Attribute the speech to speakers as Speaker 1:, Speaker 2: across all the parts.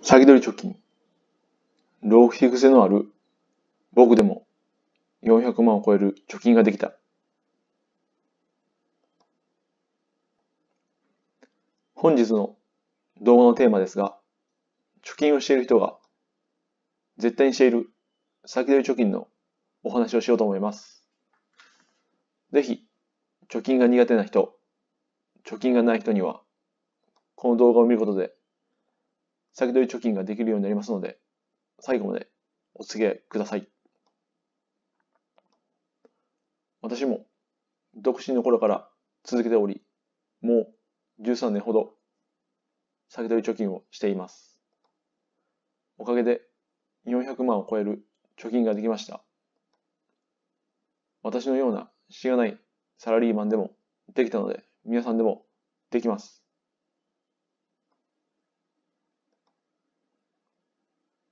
Speaker 1: 先取り貯金。浪費癖のある僕でも400万を超える貯金ができた。本日の動画のテーマですが、貯金をしている人が絶対にしている先取り貯金のお話をしようと思います。ぜひ、貯金が苦手な人、貯金がない人には、この動画を見ることで先取り貯金ができるようになりますので、最後までお告げください。私も独身の頃から続けており、もう13年ほど先取り貯金をしています。おかげで400万を超える貯金ができました。私のようなしがないサラリーマンでもできたので、皆さんでもできます。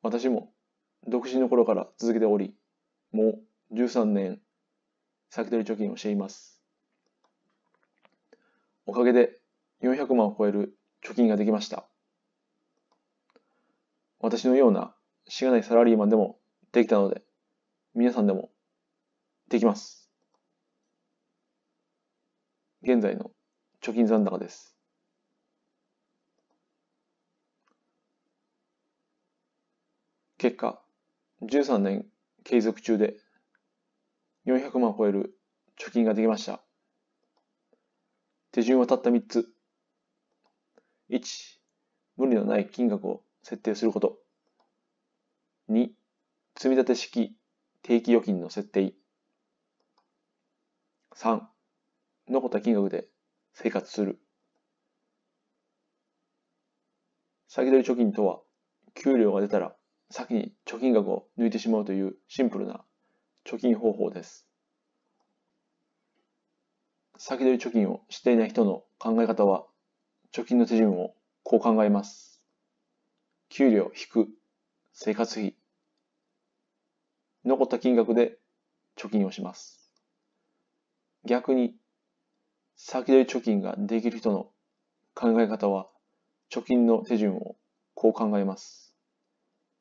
Speaker 1: 私も独身の頃から続けており、もう13年先取り貯金をしています。おかげで400万を超える貯金ができました。私のようなしがないサラリーマンでもできたので、皆さんでもできます。現在の貯金残高です。結果、13年継続中で400万を超える貯金ができました。手順はたった3つ。1、無理のない金額を設定すること。2、積立式定期預金の設定。3、残った金額で生活する。先取り貯金とは、給料が出たら先に貯金額を抜いてしまうというシンプルな貯金方法です。先取り貯金をしていない人の考え方は、貯金の手順をこう考えます。給料引く生活費。残った金額で貯金をします。逆に、先取り貯金ができる人の考え方は、貯金の手順をこう考えます。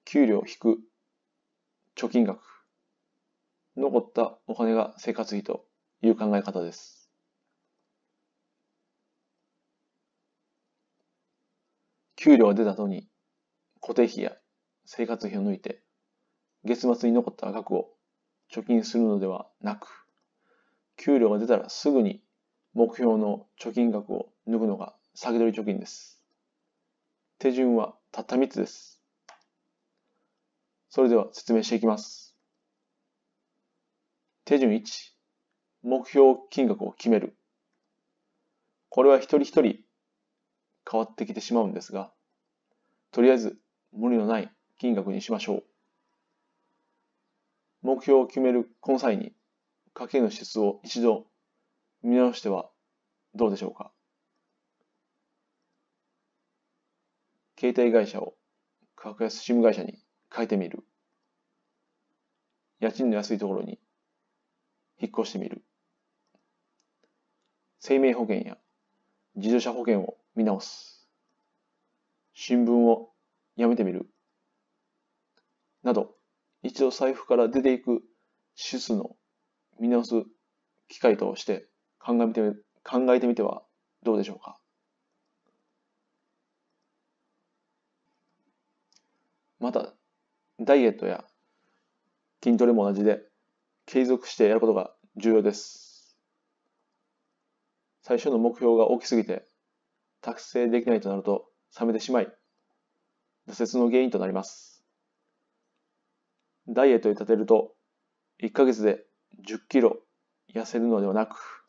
Speaker 1: 給料引く貯金額、残ったお金が生活費という考え方です。給料が出た後に固定費や生活費を抜いて月末に残った額を貯金するのではなく給料が出たらすぐに目標の貯金額を抜くのが先取り貯金です。手順はたった3つです。それでは説明していきます。手順1、目標金額を決める。これは一人一人変わってきてしまうんですが、とりあえず無理のない金額にしましょう。目標を決めるこの際に、家計の支出を一度見直してはどうでしょうか。携帯会社を格安 SIM 会社に変えてみる。家賃の安いところに引っ越してみる。生命保険や自動車保険を見直す。新聞をやめてみる。など、一度財布から出ていく支出の見直す機会として考えてみて考えてみてはどうでしょうか。また、ダイエットや筋トレも同じで、継続してやることが重要です。最初の目標が大きすぎて、達成できないとなると、冷めてしまい、挫折の原因となります。ダイエットに立てると、1ヶ月で10キロ痩せるのではなく、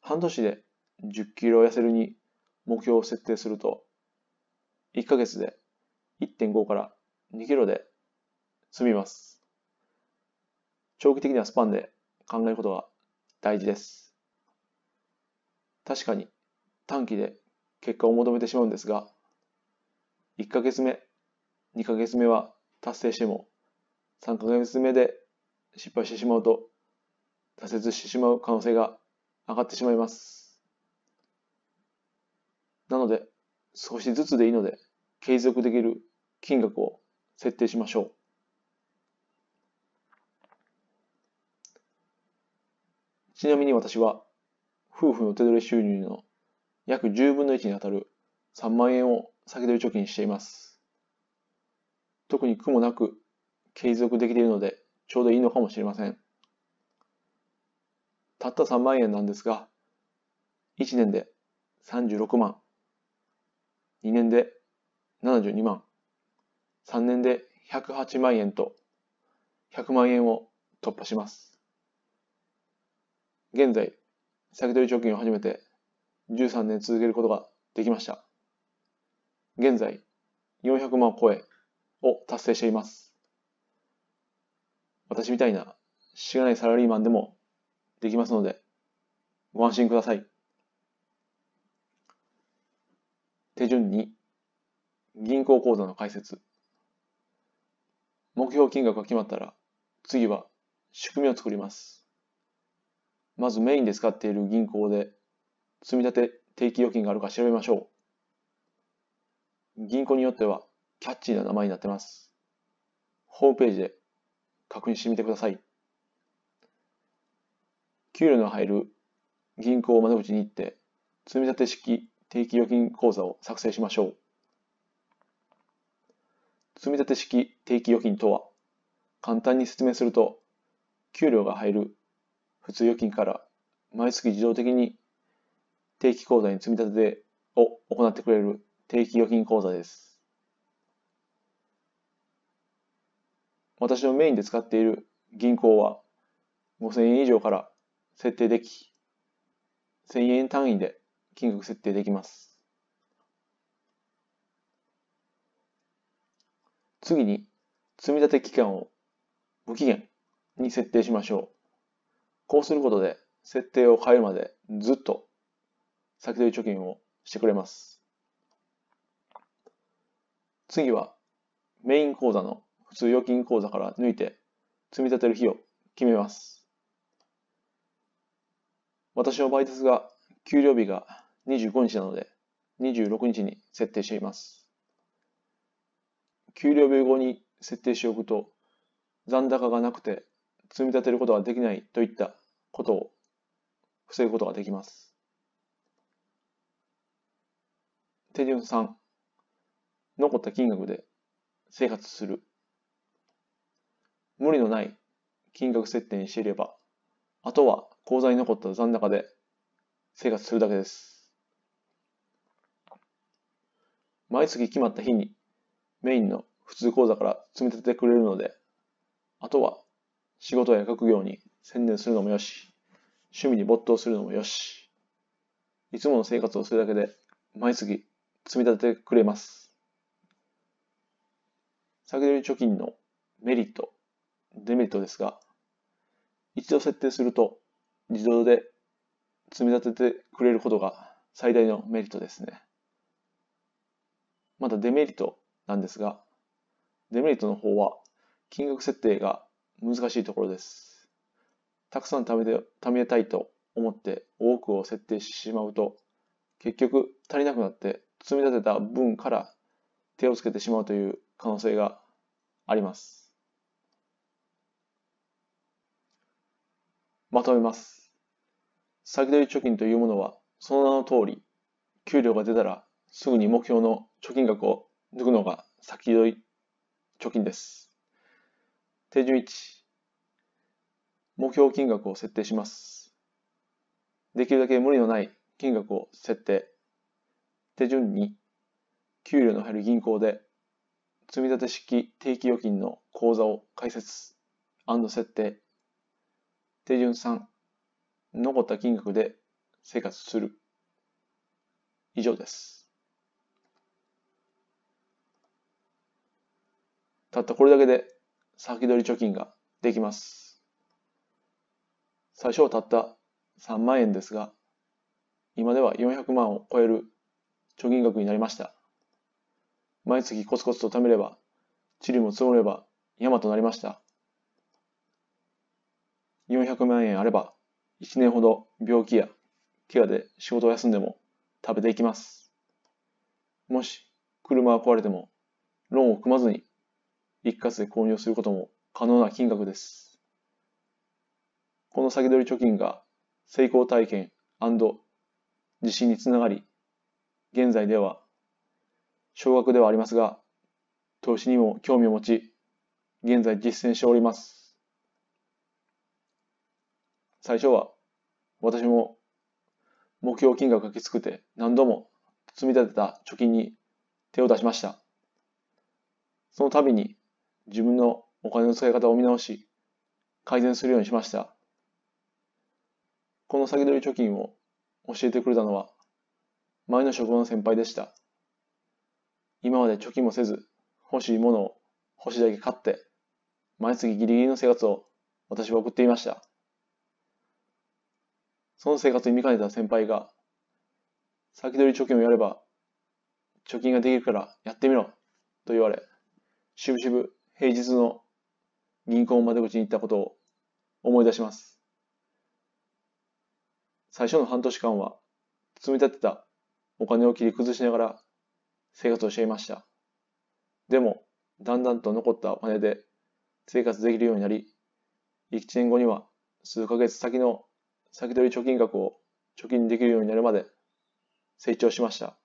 Speaker 1: 半年で10キロ痩せるに目標を設定すると、1ヶ月で1.5から2キロで済みます。長期的なスパンで考えることが大事です。確かに短期で結果を求めてしまうんですが、1ヶ月目、2ヶ月目は達成しても、3ヶ月目で失敗してしまうと、挫折してしまう可能性が上がってしまいます。なので、少しずつでいいので、継続できる金額を設定しましょう。ちなみに私は、夫婦の手取り収入の約10分の1にあたる3万円を先取り貯金しています。特に苦もなく継続できているので、ちょうどいいのかもしれません。たった3万円なんですが、1年で36万、2年で72万、3年で108万円と100万円を突破します。現在、先取り貯金を始めて13年続けることができました。現在、400万超えを達成しています。私みたいなしがないサラリーマンでもできますので、ご安心ください。手順2、銀行口座の開設。目標金額が決まったら、次は仕組みを作ります。まずメインで使っている銀行で積立定期預金があるか調べましょう。銀行によってはキャッチーな名前になってます。ホームページで確認してみてください。給料の入る銀行窓口に行って積立式定期預金口座を作成しましょう。積立式定期預金とは簡単に説明すると給料が入る普通預金から毎月自動的に定期口座に積み立てを行ってくれる定期預金口座です。私のメインで使っている銀行は5000円以上から設定でき、1000円単位で金額設定できます。次に、積み立て期間を無期限に設定しましょう。こうすることで設定を変えるまでずっと先取り貯金をしてくれます。次はメイン口座の普通預金口座から抜いて積み立てる日を決めます。私の場合ですが、給料日が25日なので26日に設定しています。給料日後に設定しておくと残高がなくて積み立てることができないといったことを防ぐことができます。手順3、残った金額で生活する。無理のない金額設定にしていれば、あとは口座に残った残高で生活するだけです。毎月決まった日にメインの普通口座から積み立ててくれるので、あとは仕事や学業に専念するのもよし、趣味に没頭するのもよし、いつもの生活をするだけで毎月積み立ててくれます。先取り貯金のメリット、デメリットですが、一度設定すると自動で積み立ててくれることが最大のメリットですね。またデメリットなんですが、デメリットの方は金額設定が難しいところです。たくさん貯めて貯めたいと思って多くを設定してしまうと、結局足りなくなって積み立てた分から手をつけてしまうという可能性があります。まとめます。先取り貯金というものは、その名の通り、給料が出たらすぐに目標の貯金額を抜くのが先取り貯金です。手順1、目標金額を設定します。できるだけ無理のない金額を設定。手順2、給料の入る銀行で積立式定期預金の口座を開設設定。手順3、残った金額で生活する。以上です。たったこれだけで先取り貯金ができます。最初はたった3万円ですが、今では400万を超える貯金額になりました。毎月コツコツと貯めれば、地理も積もれば山となりました。400万円あれば、1年ほど病気や怪我で仕事を休んでも食べていきます。もし、車が壊れても、ローンを組まずに一括で購入することも可能な金額です。この先取り貯金が成功体験自信につながり、現在では少額ではありますが、投資にも興味を持ち、現在実践しております。最初は私も目標金額がきつくて何度も積み立てた貯金に手を出しました。その度に自分のお金の使い方を見直し、改善するようにしました。この先取り貯金を教えてくれたのは、前の職場の先輩でした。今まで貯金もせず、欲しいものを欲しいだけ買って、毎月ギリギリの生活を私は送っていました。その生活に見かねた先輩が、先取り貯金をやれば、貯金ができるからやってみろと言われ、しぶしぶ平日の銀行窓口に行ったことを思い出します。最初の半年間は積み立てたお金を切り崩しながら生活をしていました。でも、だんだんと残ったお金で生活できるようになり、1年後には数ヶ月先の先取り貯金額を貯金できるようになるまで成長しました。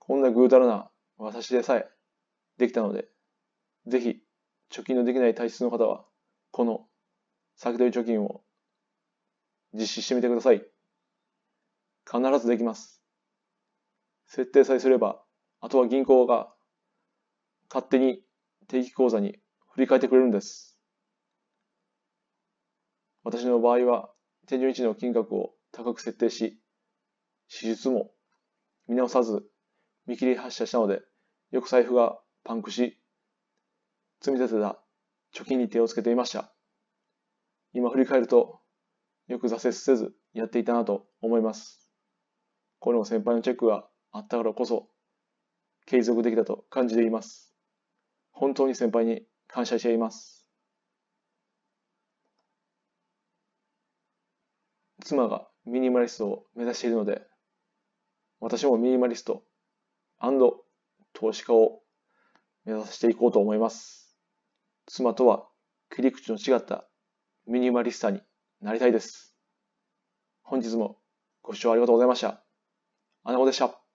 Speaker 1: こんなぐうたらな私でさえできたので、ぜひ、貯金のできない体質の方は、この先取り貯金を実施してみてください。必ずできます。設定さえすれば、あとは銀行が勝手に定期口座に振り替えてくれるんです。私の場合は、天井置の金額を高く設定し、手術も見直さず見切り発車したので、よく財布がパンクし、積み立てた貯金に手をつけていました。今振り返ると、よく挫折せずやっていたなと思います。これも先輩のチェックがあったからこそ、継続できたと感じています。本当に先輩に感謝しています。妻がミニマリストを目指しているので、私もミニマリスト投資家を目指していこうと思います。妻とは切り口の違ったミニマリスタになりたいです。本日もご視聴ありがとうございました。アナゴでした。